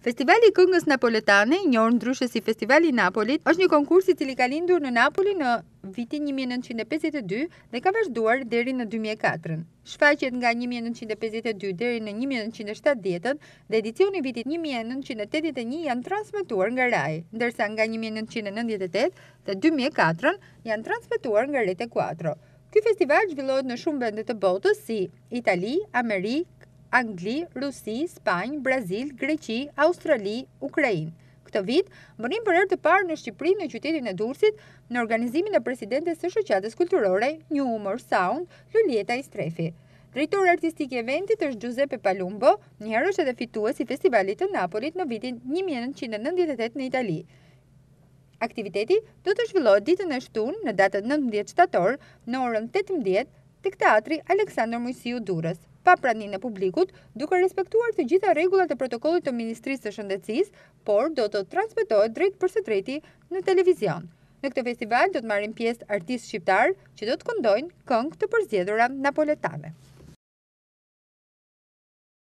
Festivali i këngës napoletane, një orë ndryshë si Festivali i Napolit, është një konkurs i cili ka lindur në Napoli në vitin 1952 dhe ka vazhduar deri në 2004. Shfaqet nga 1952 deri në 1970 dhe edicioni i vitit 1981 janë transmetuar nga Rai, ndërsa nga 1998 dhe 2004 janë transmetuar nga Rete 4. Ky festival zhvillohet në shumë vende të botës si Itali, Amerikë, Angli, Rusi, Spanj, Brazil, Greqi, Australi, Ukrajin. Këtë vit, mërim për erë të parë në Shqiprinë në qytetin e Durësit në organizimin e presidentes së shëqatës kulturore, New Humor Sound, i Strefi. Drejtor artistik i eventit është Giuseppe Palumbo, njërë është edhe fituës i festivalit të Napolit në vitin 1998 në Itali. Aktiviteti do të zhvillohet ditën e shtunë në datën 19 shtator në orën 18 të këtë atri Aleksandr Mojësiu Durës pa praninë e publikut, duke respektuar të gjitha rregullat e protokollit të Ministrisë së Shëndetësisë, por do të transmetohet drejt përse drejti në televizion. Në këtë festival do të marrin pjesë artistë shqiptar që do të këndojnë këngë të përzjedhura napoletane.